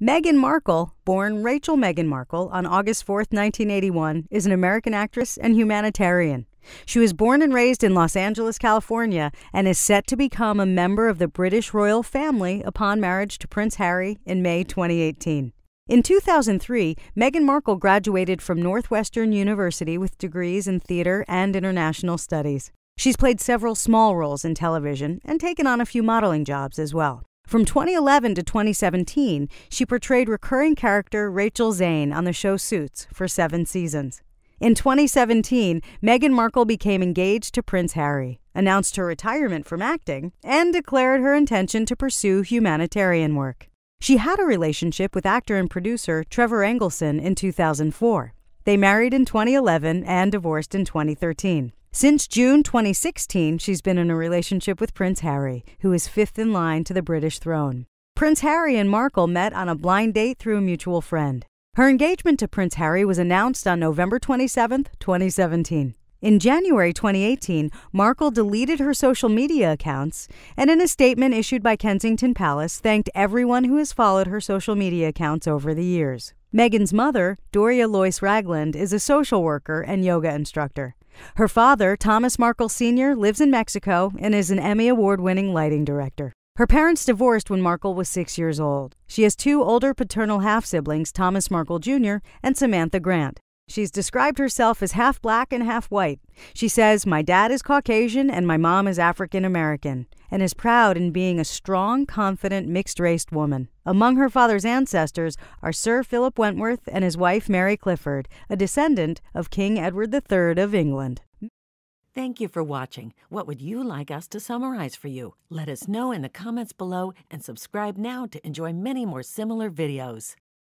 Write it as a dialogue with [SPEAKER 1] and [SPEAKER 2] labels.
[SPEAKER 1] Meghan Markle, born Rachel Meghan Markle on August 4, 1981, is an American actress and humanitarian. She was born and raised in Los Angeles, California, and is set to become a member of the British royal family upon marriage to Prince Harry in May 2018. In 2003, Meghan Markle graduated from Northwestern University with degrees in theater and international studies. She's played several small roles in television and taken on a few modeling jobs as well. From 2011 to 2017, she portrayed recurring character Rachel Zane on the show Suits for seven seasons. In 2017, Meghan Markle became engaged to Prince Harry, announced her retirement from acting, and declared her intention to pursue humanitarian work. She had a relationship with actor and producer Trevor Engelson in 2004. They married in 2011 and divorced in 2013. Since June 2016, she's been in a relationship with Prince Harry, who is fifth in line to the British throne. Prince Harry and Markle met on a blind date through a mutual friend. Her engagement to Prince Harry was announced on November 27, 2017. In January 2018, Markle deleted her social media accounts and, in a statement issued by Kensington Palace, thanked everyone who has followed her social media accounts over the years. Meghan's mother, Doria Lois Ragland, is a social worker and yoga instructor. Her father, Thomas Markle Sr., lives in Mexico and is an Emmy Award winning lighting director. Her parents divorced when Markle was six years old. She has two older paternal half siblings, Thomas Markle Jr. and Samantha Grant. She's described herself as half black and half white. She says, My dad is Caucasian and my mom is African American, and is proud in being a strong, confident, mixed raced woman. Among her father's ancestors are Sir Philip Wentworth and his wife Mary Clifford, a descendant of King Edward III of England. Thank you for watching. What would you like us to summarize for you? Let us know in the comments below and subscribe now to enjoy many more similar videos.